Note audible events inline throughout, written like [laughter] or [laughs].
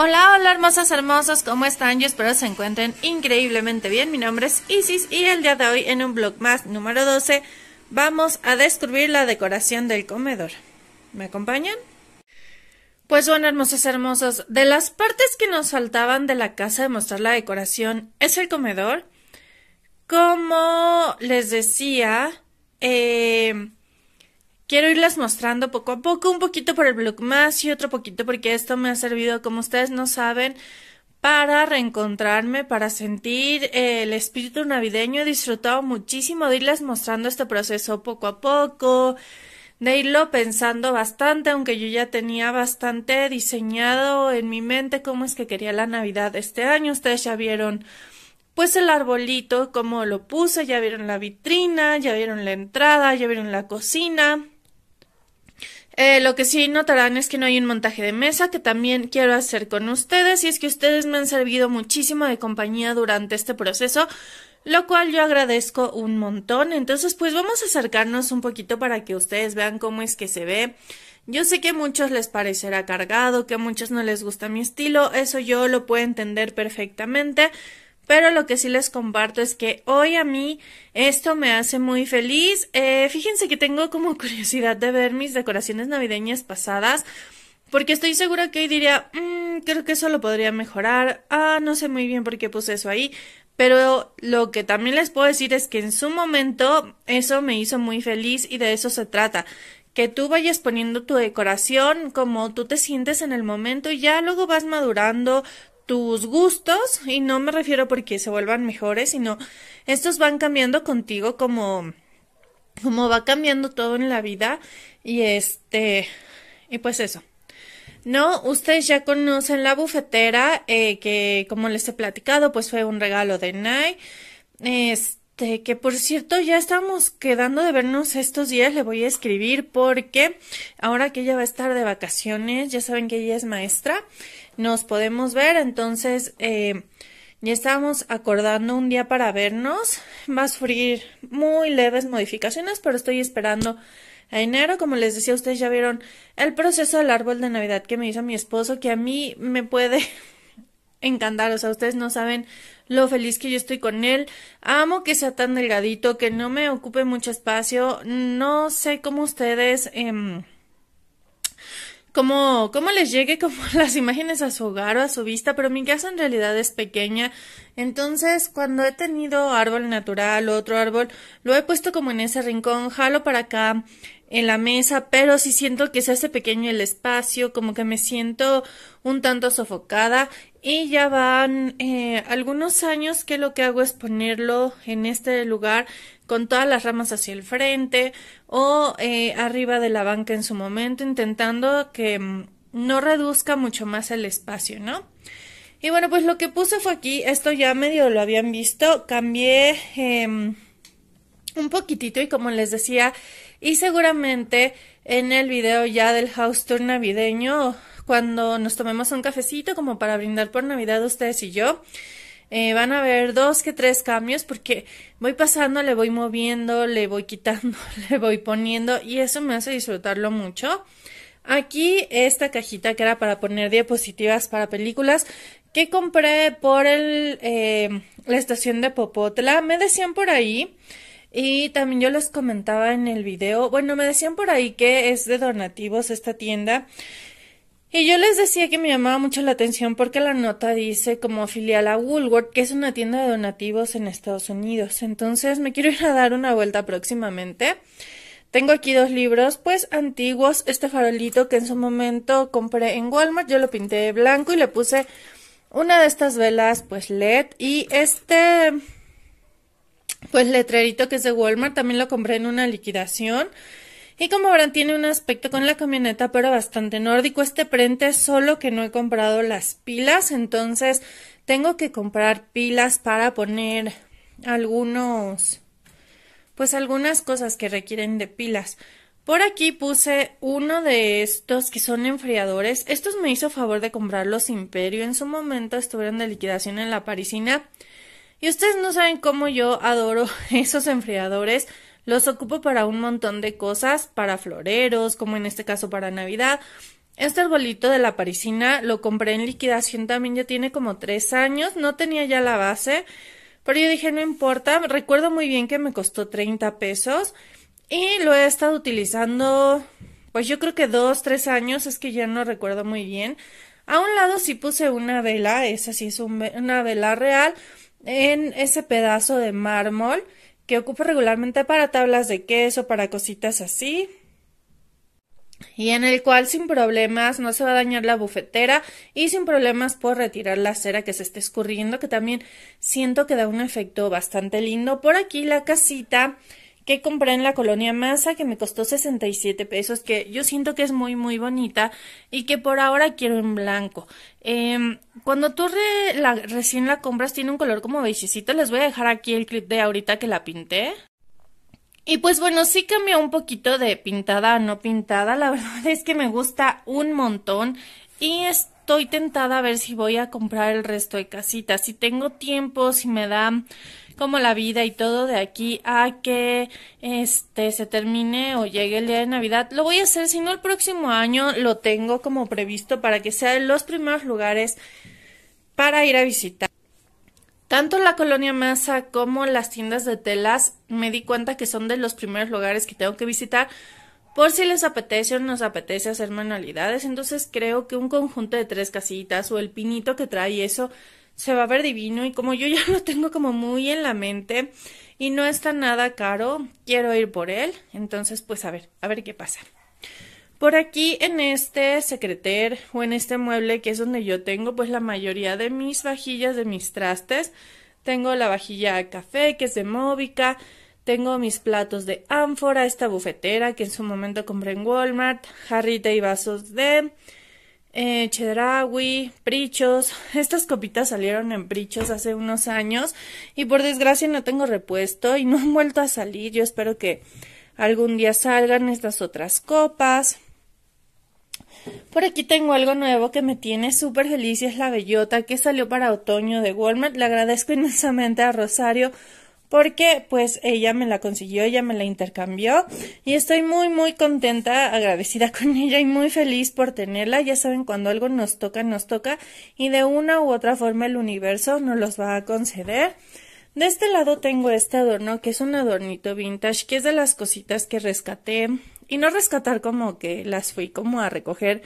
Hola, hola hermosas, hermosos, ¿cómo están? Yo espero se encuentren increíblemente bien. Mi nombre es Isis y el día de hoy en un blog más número 12 vamos a destruir la decoración del comedor. ¿Me acompañan? Pues bueno, hermosas, hermosos, de las partes que nos faltaban de la casa de mostrar la decoración es el comedor. Como les decía, eh, Quiero irlas mostrando poco a poco, un poquito por el blog más y otro poquito porque esto me ha servido, como ustedes no saben, para reencontrarme, para sentir el espíritu navideño. He disfrutado muchísimo de irles mostrando este proceso poco a poco, de irlo pensando bastante, aunque yo ya tenía bastante diseñado en mi mente cómo es que quería la Navidad este año. Ustedes ya vieron pues el arbolito, cómo lo puse, ya vieron la vitrina, ya vieron la entrada, ya vieron la cocina. Eh, lo que sí notarán es que no hay un montaje de mesa que también quiero hacer con ustedes y es que ustedes me han servido muchísimo de compañía durante este proceso, lo cual yo agradezco un montón. Entonces pues vamos a acercarnos un poquito para que ustedes vean cómo es que se ve. Yo sé que a muchos les parecerá cargado, que a muchos no les gusta mi estilo, eso yo lo puedo entender perfectamente pero lo que sí les comparto es que hoy a mí esto me hace muy feliz. Eh, fíjense que tengo como [laughs] curiosidad de ver mis decoraciones navideñas pasadas. Porque estoy segura que hoy diría, mm, creo que eso lo podría mejorar. Ah, no sé muy bien por qué puse eso ahí. Pero lo que también les puedo decir es que en su momento eso me hizo muy feliz y de eso se trata. Que tú vayas poniendo tu decoración como tú te sientes en el momento y ya luego vas madurando, tus gustos, y no me refiero porque se vuelvan mejores, sino estos van cambiando contigo como, como va cambiando todo en la vida, y este, y pues eso. No, ustedes ya conocen la bufetera, eh, que como les he platicado, pues fue un regalo de Nay, Este, este, que por cierto, ya estamos quedando de vernos estos días, le voy a escribir porque ahora que ella va a estar de vacaciones, ya saben que ella es maestra, nos podemos ver, entonces, eh, ya estábamos acordando un día para vernos. Va a sufrir muy leves modificaciones, pero estoy esperando a enero. Como les decía, ustedes ya vieron el proceso del árbol de Navidad que me hizo mi esposo, que a mí me puede [laughs] encantar, o sea, ustedes no saben lo feliz que yo estoy con él. Amo que sea tan delgadito, que no me ocupe mucho espacio. No sé cómo ustedes... Em, cómo, cómo les llegue como [laughs] las imágenes a su hogar o a su vista, pero mi casa en realidad es pequeña. Entonces, cuando he tenido árbol natural o otro árbol, lo he puesto como en ese rincón, jalo para acá en la mesa, pero si sí siento que se hace pequeño el espacio, como que me siento un tanto sofocada y ya van eh, algunos años que lo que hago es ponerlo en este lugar con todas las ramas hacia el frente o eh, arriba de la banca en su momento, intentando que mm, no reduzca mucho más el espacio, ¿no? Y bueno, pues lo que puse fue aquí, esto ya medio lo habían visto, cambié em, un poquitito y como les decía, y seguramente en el video ya del house tour navideño cuando nos tomemos un cafecito como para brindar por Navidad ustedes y yo. Eh, van a ver dos que tres cambios porque voy pasando, le voy moviendo, le voy quitando, [laughs] le voy poniendo y eso me hace disfrutarlo mucho. Aquí esta cajita que era para poner diapositivas para películas que compré por eh, la estación de Popotla, me decían por ahí y también yo les comentaba en el video, bueno, me decían por ahí que es de donativos esta tienda y yo les decía que me llamaba mucho la atención porque la nota dice como filial a Woolworth, que es una tienda de donativos en Estados Unidos. Entonces me quiero ir a dar una vuelta próximamente. Tengo aquí dos libros, pues antiguos. Este farolito que en su momento compré en Walmart, yo lo pinté de blanco y le puse una de estas velas, pues LED. Y este, pues letrerito que es de Walmart, también lo compré en una liquidación. Y como verán, tiene un aspecto con la camioneta, pero bastante nórdico. Este prente, solo que no he comprado las pilas, entonces tengo que comprar pilas para poner algunos, pues algunas cosas que requieren de pilas. Por aquí puse uno de estos que son enfriadores. Estos me hizo favor de comprarlos Imperio. En su momento estuvieron de liquidación en la parisina. Y ustedes no saben cómo yo adoro [laughs] esos enfriadores. Los ocupo para un montón de cosas, para floreros, como en este caso para Navidad. Este arbolito de la parisina lo compré en liquidación también, ya tiene como tres años, no tenía ya la base, pero yo dije no importa, recuerdo muy bien que me costó 30 pesos y lo he estado utilizando pues yo creo que dos, tres años, es que ya no recuerdo muy bien. A un lado sí puse una vela, esa sí es una vela real, en ese pedazo de mármol que ocupo regularmente para tablas de queso, para cositas así y en el cual sin problemas no se va a dañar la bufetera y sin problemas puedo retirar la cera que se esté escurriendo que también siento que da un efecto bastante lindo por aquí la casita que compré en la colonia Masa que me costó 67 pesos, que yo siento que es muy, muy bonita y que por ahora quiero en blanco. Em, cuando tú la, recién la compras tiene un color como beigecito, les voy a dejar aquí el clip de ahorita que la pinté. Y pues bueno, sí cambió un poquito de pintada a no pintada, la [laughs] verdad es que me gusta un montón y es estoy tentada a ver si voy a comprar el resto de casitas, si tengo tiempo, si me da como la vida y todo de aquí a que este se termine o llegue el día de Navidad. Lo voy a hacer, si no el próximo año lo tengo como previsto para que sea de los primeros lugares para ir a visitar. Tanto la colonia Masa como las tiendas de telas me di cuenta que son de los primeros lugares que tengo que visitar por si les apetece o nos apetece hacer manualidades, entonces creo que un conjunto de tres casitas o el pinito que trae eso se va a ver divino y como yo ya lo tengo como muy en la mente y no está nada caro, quiero ir por él, entonces pues a ver, a ver qué pasa. Por aquí en este secreter o en este mueble que es donde yo tengo pues la mayoría de mis vajillas, de mis trastes, tengo la vajilla café que es de Móbica. Tengo mis platos de ánfora, esta bufetera que en su momento compré en Walmart, jarrita y vasos de eh, chedrawi, prichos. [laughs] Estas copitas salieron en prichos hace unos años y por desgracia no tengo repuesto y no han vuelto a salir. Yo espero que algún día salgan estas otras copas. Por aquí tengo algo nuevo que me tiene súper feliz es la bellota que salió para otoño de Walmart. Le agradezco inmensamente a Rosario porque pues ella me la consiguió, ella me la intercambió y estoy muy muy contenta, agradecida [laughs] con ella y muy feliz por tenerla. Ya saben, cuando algo nos toca, nos toca y de una u otra forma el universo nos los va a conceder. De este lado tengo este adorno que es un adornito vintage, que es de las cositas que rescaté y no rescatar como que las fui como a recoger,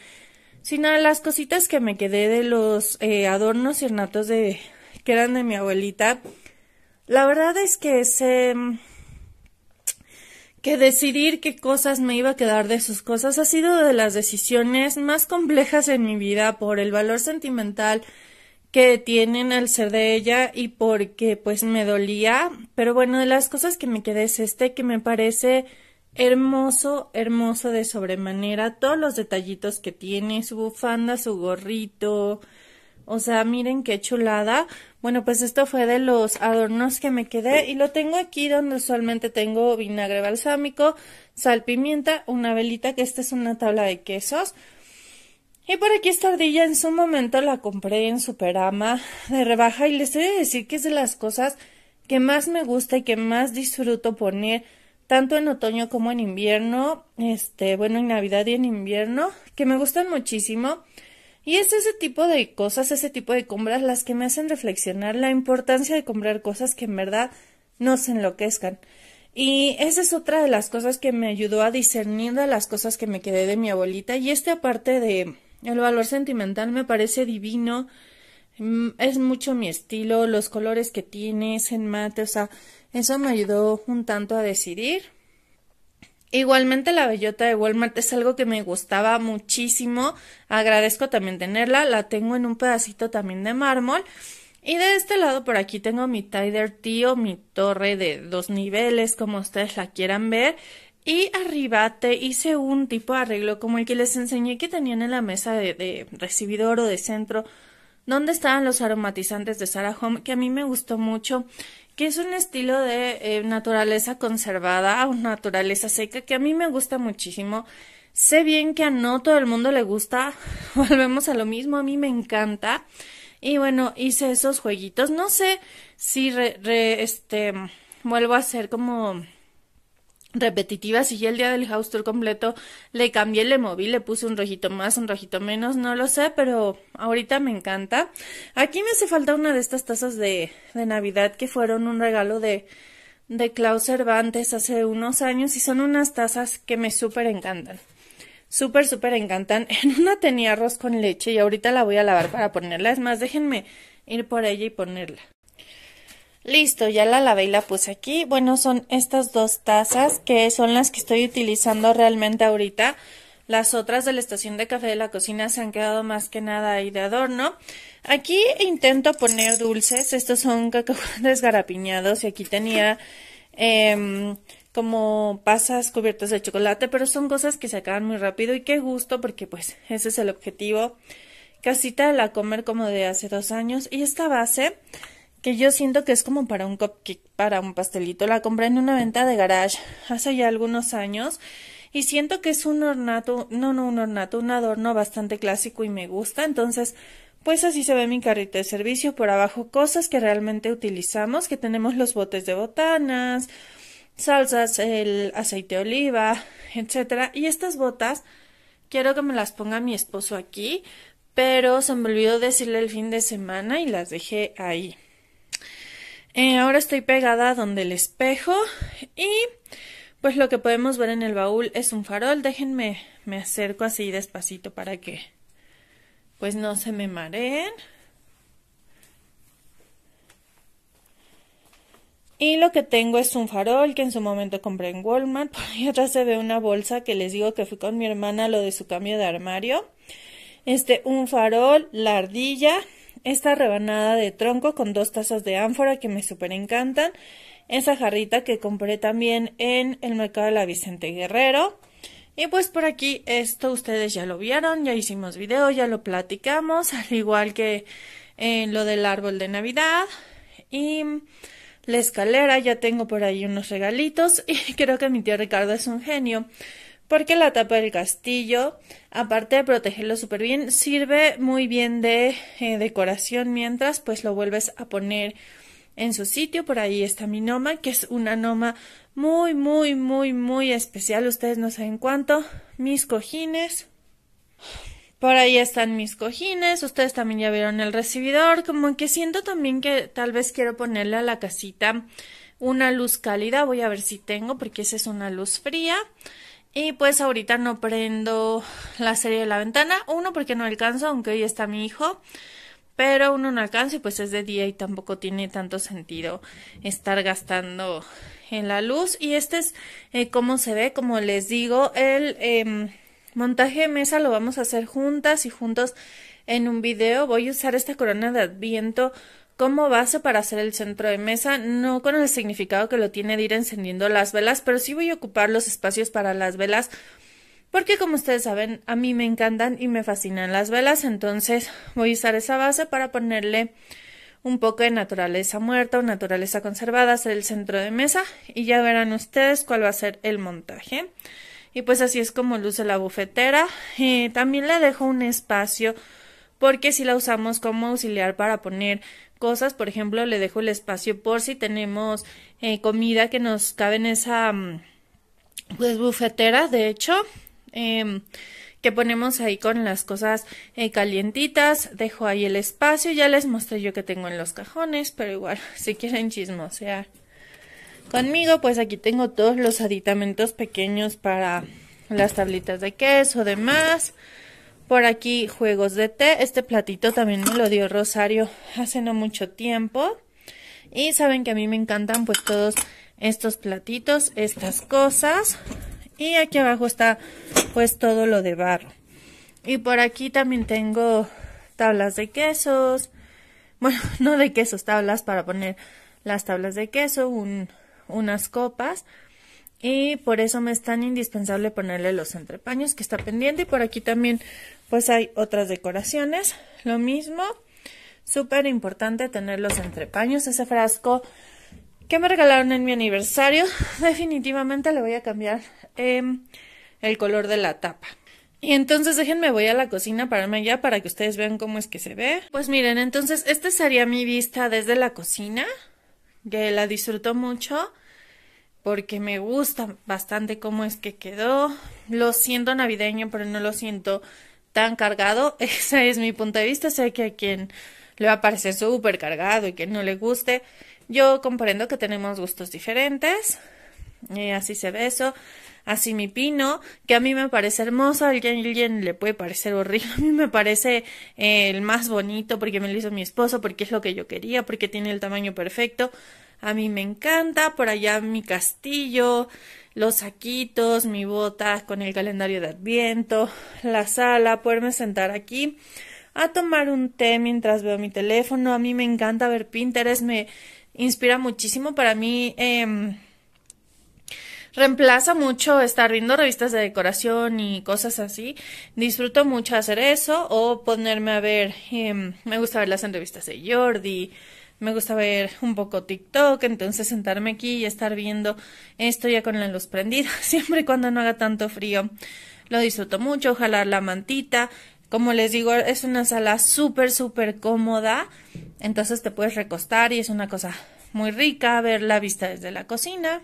sino las cositas que me quedé de los eh, adornos y ornatos de que eran de mi abuelita la verdad es que mm, que decidir qué cosas me iba a quedar de sus cosas ha sido de las decisiones más complejas en mi vida por el valor sentimental que tienen al ser de ella y porque pues me dolía, pero bueno, de las cosas que me quedé es este que me parece hermoso, hermoso de sobremanera, todos los detallitos que tiene, su bufanda, su gorrito, o sea, miren qué chulada. Bueno, pues esto fue de los adornos que me quedé y lo tengo aquí donde usualmente tengo vinagre balsámico, sal, pimienta, una velita, que esta es una tabla de quesos. Y por aquí esta ardilla en su momento la compré en Superama de rebaja y les voy a decir que es de las cosas que más me gusta y que más disfruto poner tanto en otoño como en invierno, este, bueno, en Navidad y en invierno, que me gustan muchísimo. Y es ese tipo de cosas, ese tipo de compras las que me hacen reflexionar la importancia de comprar cosas que en verdad no se enloquezcan. Y esa es otra de las cosas que me ayudó a discernir de las cosas que me quedé de mi abuelita. Y este aparte de el valor sentimental me parece divino. Mm, es mucho mi estilo, los colores que tiene, en mate, o sea, eso me ayudó un tanto a decidir. Igualmente la bellota de Walmart es algo que me gustaba muchísimo. Agradezco también tenerla. La tengo en un pedacito también de mármol. Y de este lado por aquí tengo mi Tider Tío, mi torre de dos niveles, como ustedes la quieran ver. Y arriba te hice un tipo de arreglo como el que les enseñé que tenían en la mesa de, de recibidor o de centro, donde estaban los aromatizantes de Sarah Home, que a mí me gustó mucho que es un estilo de eh, naturaleza conservada o naturaleza seca que a mí me gusta muchísimo. Sé bien que a no todo el mundo le gusta, [laughs] volvemos a lo mismo, a mí me encanta. Y bueno, hice esos jueguitos. No sé si este, vuelvo a hacer como repetitiva, y el día del house tour completo le cambié, le moví, le puse un rojito más, un rojito menos, no lo sé, pero ahorita me encanta. Aquí me hace falta una de estas tazas de, de Navidad que fueron un regalo de, de Klaus Cervantes hace unos años y son unas tazas que me súper encantan. Súper, súper encantan. En una tenía arroz con leche y ahorita la voy a lavar para ponerla. Es más, déjenme ir por ella y ponerla. Listo, ya la lavé y la puse aquí. Bueno, son estas dos tazas que son las que estoy utilizando realmente ahorita. Las otras de la estación de café de la cocina se han quedado más que nada ahí de adorno. Aquí intento poner dulces. Estos son cacahuates garapiñados y aquí tenía em, como pasas cubiertas de chocolate, pero son cosas que se acaban muy rápido y qué gusto porque pues ese es el objetivo. Casita de la comer como de hace dos años y esta base que yo siento que es como para un cupcake, para un pastelito. La compré en una venta de garage hace ya algunos años y siento que es un ornato, no, no un ornato, un adorno bastante clásico y me gusta. Entonces, pues así se ve mi carrito de servicio. Por abajo, cosas que realmente utilizamos, que tenemos los botes de botanas, salsas, el aceite de oliva, etcétera. Y estas botas, quiero que me las ponga mi esposo aquí, pero se me olvidó decirle el fin de semana y las dejé ahí. Eh, ahora estoy pegada donde el espejo y pues lo que podemos ver en el baúl es un farol. Déjenme, me acerco así despacito para que pues no se me mareen. Y lo que tengo es un farol que en su momento compré en Walmart. [laughs] Por ahí atrás se ve una bolsa que les digo que fui con mi hermana lo de su cambio de armario. Este, un farol, la ardilla, esta rebanada de tronco con dos tazas de ánfora que me super encantan, esa jarrita que compré también en el mercado de la Vicente Guerrero. Y pues por aquí esto ustedes ya lo vieron, ya hicimos video, ya lo platicamos, [laughs] al igual que en eh, lo del árbol de Navidad. Y la escalera, ya tengo por ahí unos regalitos [laughs] y creo que mi tío Ricardo es un genio porque la tapa del castillo, aparte de protegerlo súper bien, sirve muy bien de eh, decoración mientras pues lo vuelves a poner en su sitio. Por ahí está mi noma, que es una noma muy, muy, muy, muy especial. Ustedes no saben cuánto. Mis cojines. Por ahí están mis cojines, ustedes también ya vieron el recibidor, como que siento también que tal vez quiero ponerle a la casita una luz cálida, voy a ver si tengo porque esa es una luz fría y pues ahorita no prendo la serie de la ventana. Uno, porque no alcanzo, aunque hoy está mi hijo. Pero uno no alcanza y pues es de día y tampoco tiene tanto sentido estar gastando en la luz. Y este es como eh, cómo se ve, como les digo, el em, montaje de mesa lo vamos a hacer juntas y juntos en un video. Voy a usar esta corona de adviento como base para hacer el centro de mesa, no con el significado que lo tiene de ir encendiendo las velas, pero sí voy a ocupar los espacios para las velas, porque como ustedes saben, a mí me encantan y me fascinan las velas, entonces voy a usar esa base para ponerle un poco de naturaleza muerta o naturaleza conservada, hacer el centro de mesa y ya verán ustedes cuál va a ser el montaje. Y pues así es como luce la bufetera. Eh, también le dejo un espacio porque si la usamos como auxiliar para poner cosas, por ejemplo, le dejo el espacio por si tenemos eh, comida que nos cabe en esa mm, pues bufetera, de hecho, eh, que ponemos ahí con las cosas eh, calientitas, dejo ahí el espacio, ya les mostré yo que tengo en los cajones, pero igual, [laughs] si quieren chismosear conmigo, pues aquí tengo todos los aditamentos pequeños para las tablitas de queso, demás. Por aquí juegos de té. Este platito también me lo dio Rosario hace no mucho tiempo. Y saben que a mí me encantan pues todos estos platitos, estas cosas. Y aquí abajo está pues todo lo de barro. Y por aquí también tengo tablas de quesos. Bueno, [laughs] no de quesos, tablas para poner las tablas de queso, unas copas y por eso me es tan indispensable ponerle los entrepaños que está pendiente y por aquí también pues hay otras decoraciones. Lo mismo, súper importante tener los entrepaños, ese frasco que me regalaron en mi aniversario, [laughs] definitivamente le voy a cambiar em, el color de la tapa. Y entonces déjenme voy a la cocina para para que ustedes vean cómo es que se ve. Pues miren, entonces esta sería mi vista desde la cocina, que la disfruto mucho porque me gusta bastante cómo es que quedó. Lo siento navideño, pero no lo siento tan cargado. [laughs] Ese es mi punto de vista. Sé que a quien le va a parecer súper cargado y que no le guste. Yo comprendo que tenemos gustos diferentes. Eh, así se ve eso. Así mi pino, que a mí me parece hermoso, a alguien, le puede parecer horrible, [laughs] a mí me parece eh, el más bonito porque me lo hizo mi esposo, porque es lo que yo quería, porque tiene el tamaño perfecto a mí me encanta, por allá mi castillo, los saquitos, mi bota con el calendario de adviento, la sala, poderme sentar aquí a tomar un té mientras veo mi teléfono, a mí me encanta ver Pinterest, me inspira muchísimo para mí. Em, reemplaza mucho estar viendo revistas de decoración y cosas así. Disfruto mucho hacer eso o ponerme a ver, em, me gusta ver las entrevistas de Jordi, me gusta ver un poco TikTok, entonces sentarme aquí y estar viendo esto ya con la luz prendida, [laughs] siempre y cuando no haga tanto frío. Lo disfruto mucho, jalar la mantita. Como les digo, es una sala súper, súper cómoda, entonces te puedes recostar y es una cosa muy rica ver la vista desde la cocina.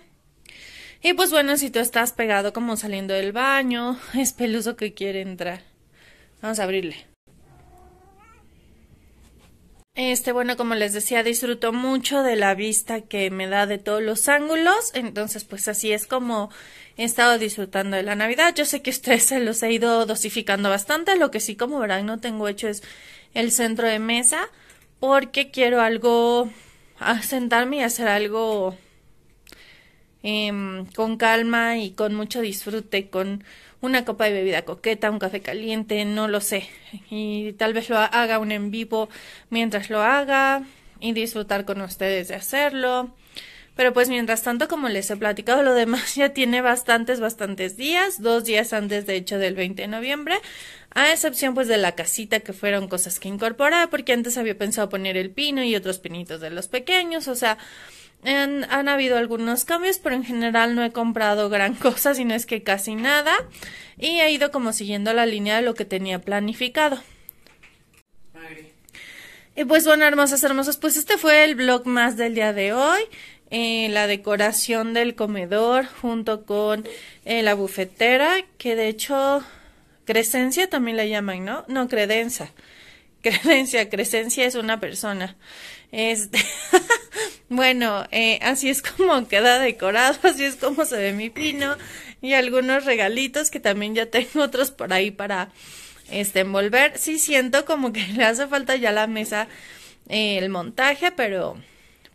Y pues bueno, si tú estás pegado como saliendo del baño, [laughs] es peluso que quiere entrar. Vamos a abrirle. Este, bueno, como les decía, disfruto mucho de la vista que me da de todos los ángulos. Entonces, pues así es como he estado disfrutando de la Navidad. Yo sé que ustedes se los he ido dosificando bastante. Lo que sí, como verán, no tengo hecho es el centro de mesa porque quiero algo, sentarme y hacer algo em, con calma y con mucho disfrute, con una copa de bebida coqueta, un café caliente, no lo sé. Y tal vez lo haga un en vivo mientras lo haga y disfrutar con ustedes de hacerlo. Pero pues mientras tanto, como les he platicado, lo demás [laughs] ya tiene bastantes, bastantes días, dos días antes de hecho del 20 de noviembre, a excepción pues de la casita que fueron cosas que incorporaba, porque antes había pensado poner el pino y otros pinitos de los pequeños, o sea, han habido algunos cambios, pero en general no he comprado gran [laughs] cosa, sino es que casi nada. Y he ido como siguiendo la línea de lo que tenía planificado. Y eh, pues bueno, hermosas, hermosas pues este fue el blog más del día de hoy. Eh, la decoración del comedor junto con eh, la bufetera, que de hecho Crescencia también la llaman, ¿no? No, Credenza. [laughs] Credencia, Crescencia es una persona. Este. [laughs] Bueno, eh, así es [laughs] como queda decorado, así es como se ve mi pino y algunos regalitos que también ya tengo otros por ahí para este envolver. Sí siento como que [laughs] le hace falta ya la mesa eh, el montaje, pero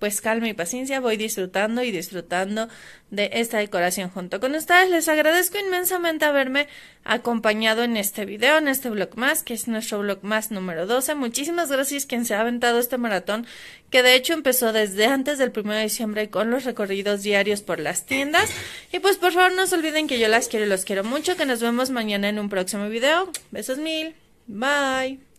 pues calma y paciencia voy disfrutando y disfrutando de esta decoración junto con ustedes. Les agradezco inmensamente haberme acompañado en este video, en este blog más, que es nuestro blog más número 12. Muchísimas gracias quien se ha aventado este maratón, que de hecho empezó desde antes del 1 de diciembre con los recorridos diarios por las tiendas. Y pues por favor no se olviden que yo las quiero y los quiero mucho, que nos vemos mañana en un próximo video. Besos mil. Bye.